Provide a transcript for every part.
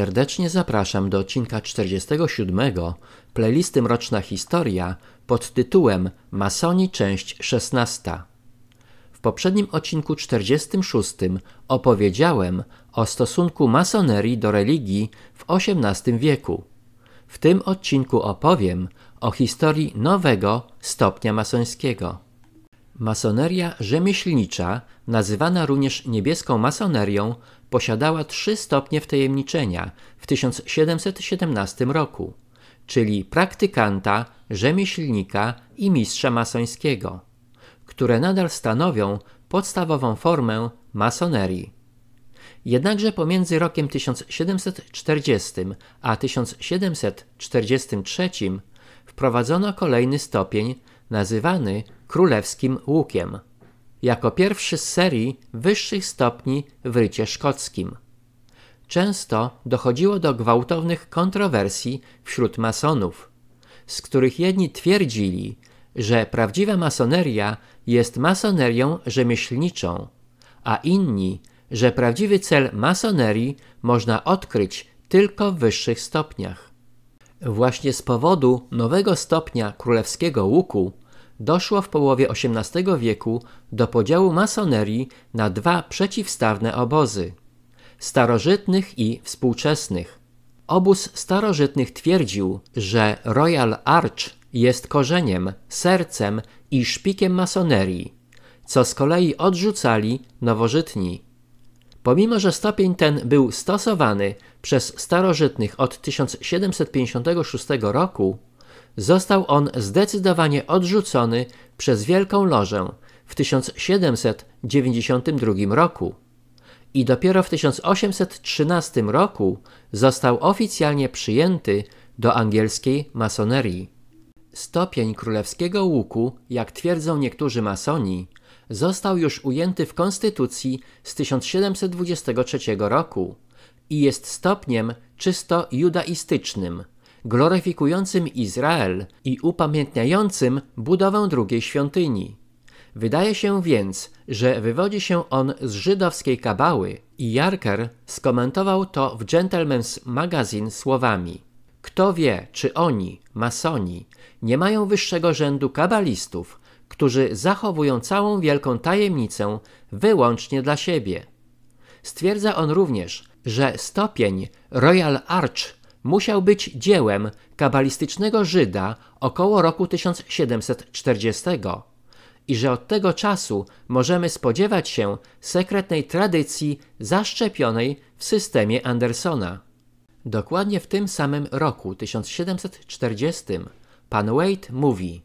Serdecznie zapraszam do odcinka 47 playlisty Mroczna Historia pod tytułem Masoni część 16. W poprzednim odcinku 46 opowiedziałem o stosunku masonerii do religii w XVIII wieku. W tym odcinku opowiem o historii nowego stopnia masońskiego. Masoneria rzemieślnicza, nazywana również niebieską masonerią, posiadała trzy stopnie wtajemniczenia w 1717 roku, czyli praktykanta, rzemieślnika i mistrza masońskiego, które nadal stanowią podstawową formę masonerii. Jednakże pomiędzy rokiem 1740 a 1743 wprowadzono kolejny stopień nazywany królewskim łukiem, jako pierwszy z serii wyższych stopni w rycie szkockim. Często dochodziło do gwałtownych kontrowersji wśród masonów, z których jedni twierdzili, że prawdziwa masoneria jest masonerią rzemieślniczą, a inni, że prawdziwy cel masonerii można odkryć tylko w wyższych stopniach. Właśnie z powodu nowego stopnia królewskiego łuku doszło w połowie XVIII wieku do podziału masonerii na dwa przeciwstawne obozy starożytnych i współczesnych. Obóz starożytnych twierdził, że Royal Arch jest korzeniem, sercem i szpikiem masonerii, co z kolei odrzucali nowożytni. Pomimo, że stopień ten był stosowany przez starożytnych od 1756 roku, Został on zdecydowanie odrzucony przez Wielką Lożę w 1792 roku i dopiero w 1813 roku został oficjalnie przyjęty do angielskiej masonerii. Stopień królewskiego łuku, jak twierdzą niektórzy masoni, został już ujęty w konstytucji z 1723 roku i jest stopniem czysto judaistycznym – gloryfikującym Izrael i upamiętniającym budowę drugiej świątyni. Wydaje się więc, że wywodzi się on z żydowskiej kabały i Jarker skomentował to w Gentleman's Magazine słowami Kto wie, czy oni, masoni, nie mają wyższego rzędu kabalistów, którzy zachowują całą wielką tajemnicę wyłącznie dla siebie. Stwierdza on również, że stopień Royal Arch musiał być dziełem kabalistycznego Żyda około roku 1740 i że od tego czasu możemy spodziewać się sekretnej tradycji zaszczepionej w systemie Andersona. Dokładnie w tym samym roku 1740 pan Wade mówi,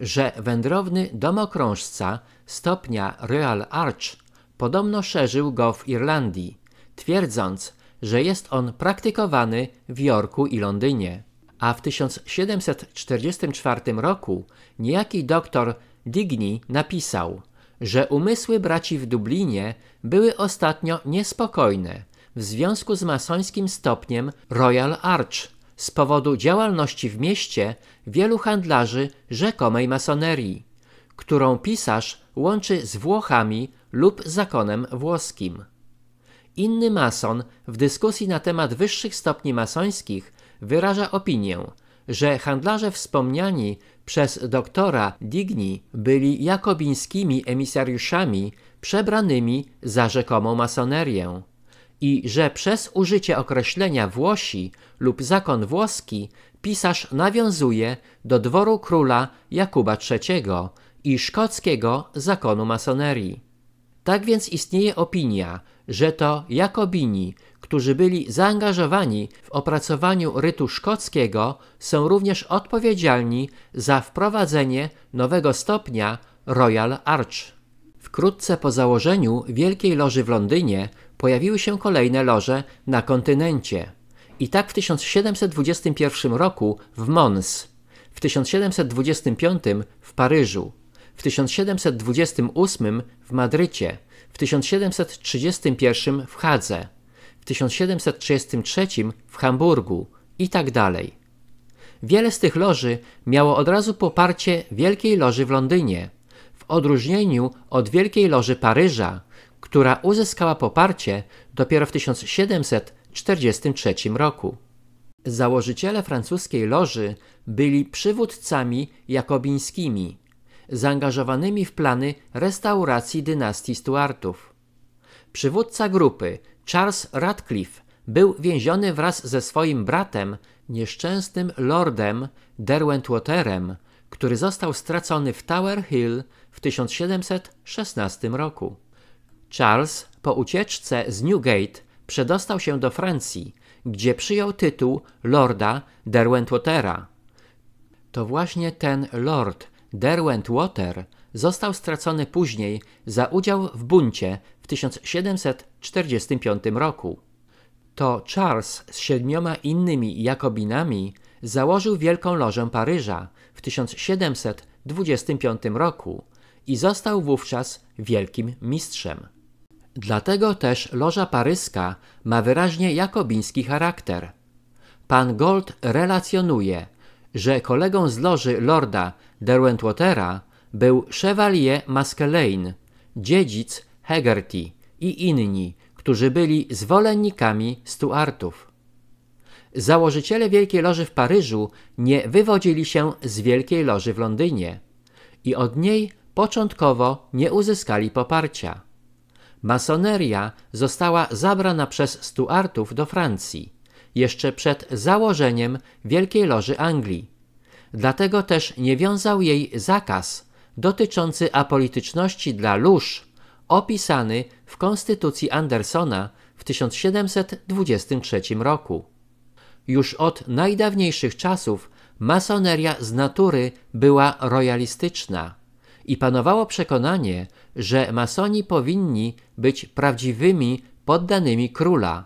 że wędrowny domokrążca stopnia Royal Arch podobno szerzył go w Irlandii, twierdząc, że jest on praktykowany w Jorku i Londynie. A w 1744 roku niejaki doktor Digni napisał, że umysły braci w Dublinie były ostatnio niespokojne w związku z masońskim stopniem Royal Arch z powodu działalności w mieście wielu handlarzy rzekomej masonerii, którą pisarz łączy z Włochami lub zakonem włoskim. Inny mason w dyskusji na temat wyższych stopni masońskich wyraża opinię, że handlarze wspomniani przez doktora Digni byli jakobińskimi emisariuszami przebranymi za rzekomą masonerię i że przez użycie określenia Włosi lub zakon włoski pisarz nawiązuje do dworu króla Jakuba III i szkockiego zakonu masonerii. Tak więc istnieje opinia, że to Jakobini, którzy byli zaangażowani w opracowaniu rytu szkockiego, są również odpowiedzialni za wprowadzenie nowego stopnia Royal Arch. Wkrótce po założeniu Wielkiej Loży w Londynie pojawiły się kolejne loże na kontynencie. I tak w 1721 roku w Mons, w 1725 w Paryżu, w 1728 w Madrycie, w 1731 w Hadze, w 1733 w Hamburgu i tak dalej. Wiele z tych loży miało od razu poparcie Wielkiej Loży w Londynie, w odróżnieniu od Wielkiej Loży Paryża, która uzyskała poparcie dopiero w 1743 roku. Założyciele francuskiej loży byli przywódcami jakobińskimi zaangażowanymi w plany restauracji dynastii Stuartów. Przywódca grupy, Charles Radcliffe, był więziony wraz ze swoim bratem, nieszczęsnym lordem Derwentwaterem, który został stracony w Tower Hill w 1716 roku. Charles po ucieczce z Newgate przedostał się do Francji, gdzie przyjął tytuł Lorda Derwentwatera. To właśnie ten lord Derwent Water został stracony później za udział w buncie w 1745 roku. To Charles z siedmioma innymi Jakobinami założył Wielką Lożę Paryża w 1725 roku i został wówczas wielkim mistrzem. Dlatego też Loża Paryska ma wyraźnie jakobiński charakter. Pan Gold relacjonuje, że kolegą z loży lorda Derwentwatera był Chevalier Maskelyne, dziedzic Hegarty i inni, którzy byli zwolennikami Stuartów. Założyciele Wielkiej Loży w Paryżu nie wywodzili się z Wielkiej Loży w Londynie i od niej początkowo nie uzyskali poparcia. Masoneria została zabrana przez Stuartów do Francji jeszcze przed założeniem Wielkiej Loży Anglii. Dlatego też nie wiązał jej zakaz dotyczący apolityczności dla lóż, opisany w Konstytucji Andersona w 1723 roku. Już od najdawniejszych czasów masoneria z natury była royalistyczna i panowało przekonanie, że masoni powinni być prawdziwymi poddanymi króla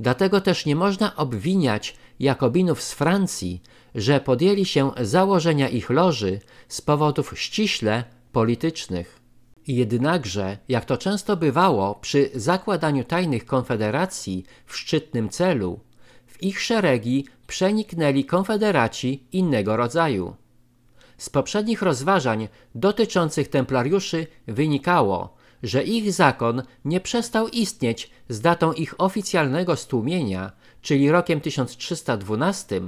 Dlatego też nie można obwiniać Jakobinów z Francji, że podjęli się założenia ich loży z powodów ściśle politycznych. Jednakże, jak to często bywało przy zakładaniu tajnych konfederacji w szczytnym celu, w ich szeregi przeniknęli konfederaci innego rodzaju. Z poprzednich rozważań dotyczących templariuszy wynikało, że ich zakon nie przestał istnieć z datą ich oficjalnego stłumienia, czyli rokiem 1312,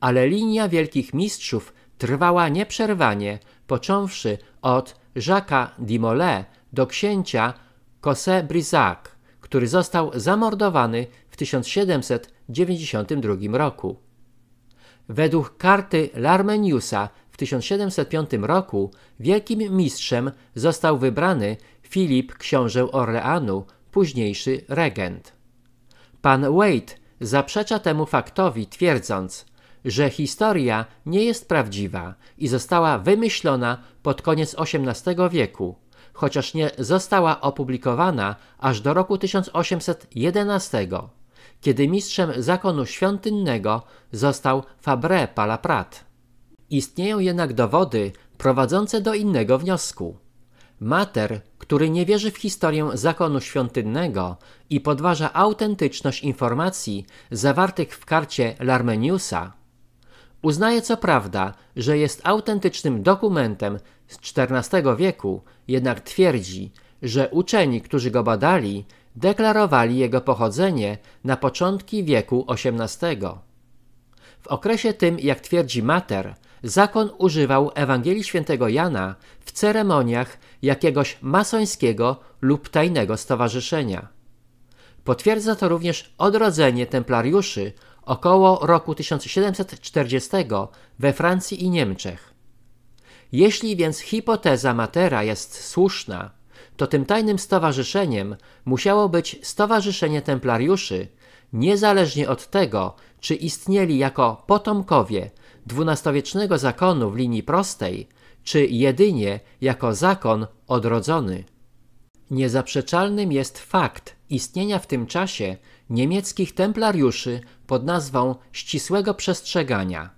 ale linia wielkich mistrzów trwała nieprzerwanie, począwszy od Jacques'a Dimolet do księcia Cosse Brisac, który został zamordowany w 1792 roku. Według karty Larmeniusa w 1705 roku wielkim mistrzem został wybrany Filip, książę Orleanu, późniejszy regent. Pan Wade zaprzecza temu faktowi, twierdząc, że historia nie jest prawdziwa i została wymyślona pod koniec XVIII wieku, chociaż nie została opublikowana aż do roku 1811, kiedy mistrzem zakonu świątynnego został Fabre Palaprat. Istnieją jednak dowody prowadzące do innego wniosku. Mater który nie wierzy w historię zakonu świątynnego i podważa autentyczność informacji zawartych w karcie Larmeniusa, uznaje co prawda, że jest autentycznym dokumentem z XIV wieku, jednak twierdzi, że uczeni, którzy go badali, deklarowali jego pochodzenie na początki wieku XVIII. W okresie tym, jak twierdzi Mater, zakon używał Ewangelii Świętego Jana w ceremoniach jakiegoś masońskiego lub tajnego stowarzyszenia. Potwierdza to również odrodzenie templariuszy około roku 1740 we Francji i Niemczech. Jeśli więc hipoteza Matera jest słuszna, to tym tajnym stowarzyszeniem musiało być Stowarzyszenie Templariuszy, niezależnie od tego, czy istnieli jako potomkowie dwunastowiecznego zakonu w linii prostej, czy jedynie jako zakon odrodzony. Niezaprzeczalnym jest fakt istnienia w tym czasie niemieckich templariuszy pod nazwą ścisłego przestrzegania,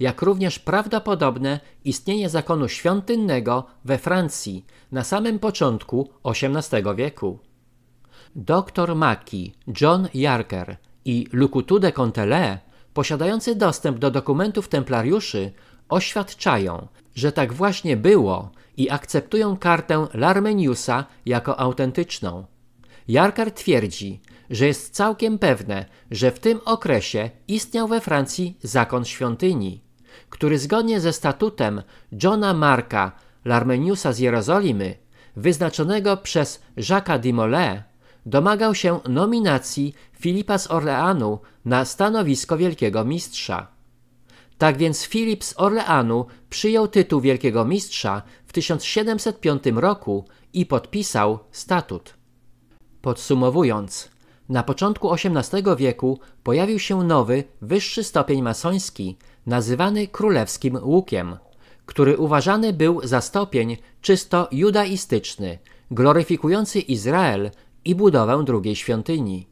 jak również prawdopodobne istnienie zakonu świątynnego we Francji na samym początku XVIII wieku. Dr Maki, John Jarker i Lucutude Contele, posiadający dostęp do dokumentów templariuszy, oświadczają, że tak właśnie było i akceptują kartę Larmeniusa jako autentyczną. Jarker twierdzi, że jest całkiem pewne, że w tym okresie istniał we Francji zakon świątyni, który zgodnie ze statutem Johna Marka Larmeniusa z Jerozolimy, wyznaczonego przez Jacques Dimolé, domagał się nominacji Filipa z Orleanu na stanowisko wielkiego mistrza. Tak więc Filip z Orleanu przyjął tytuł wielkiego mistrza w 1705 roku i podpisał statut. Podsumowując, na początku XVIII wieku pojawił się nowy, wyższy stopień masoński, nazywany królewskim łukiem, który uważany był za stopień czysto judaistyczny, gloryfikujący Izrael i budowę drugiej świątyni.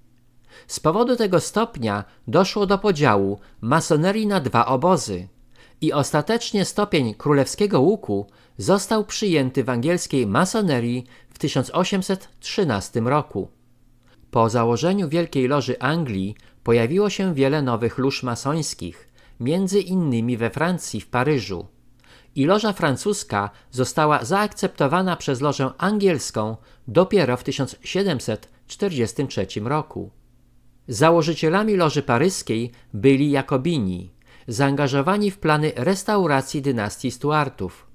Z powodu tego stopnia doszło do podziału masonerii na dwa obozy i ostatecznie stopień królewskiego łuku został przyjęty w angielskiej masonerii w 1813 roku. Po założeniu Wielkiej Loży Anglii pojawiło się wiele nowych lóż masońskich, między innymi we Francji w Paryżu i loża francuska została zaakceptowana przez lożę angielską dopiero w 1743 roku. Założycielami loży paryskiej byli Jakobini, zaangażowani w plany restauracji dynastii Stuartów.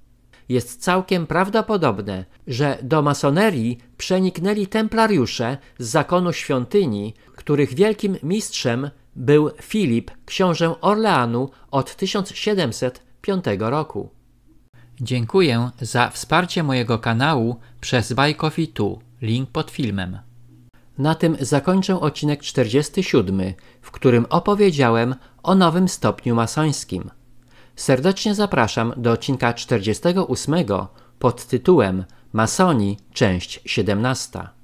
Jest całkiem prawdopodobne, że do masonerii przeniknęli templariusze z zakonu świątyni, których wielkim mistrzem był Filip, książę Orleanu od 1705 roku. Dziękuję za wsparcie mojego kanału przez Buy Tu, link pod filmem. Na tym zakończę odcinek 47, w którym opowiedziałem o nowym stopniu masońskim. Serdecznie zapraszam do odcinka 48 pod tytułem Masoni, część 17.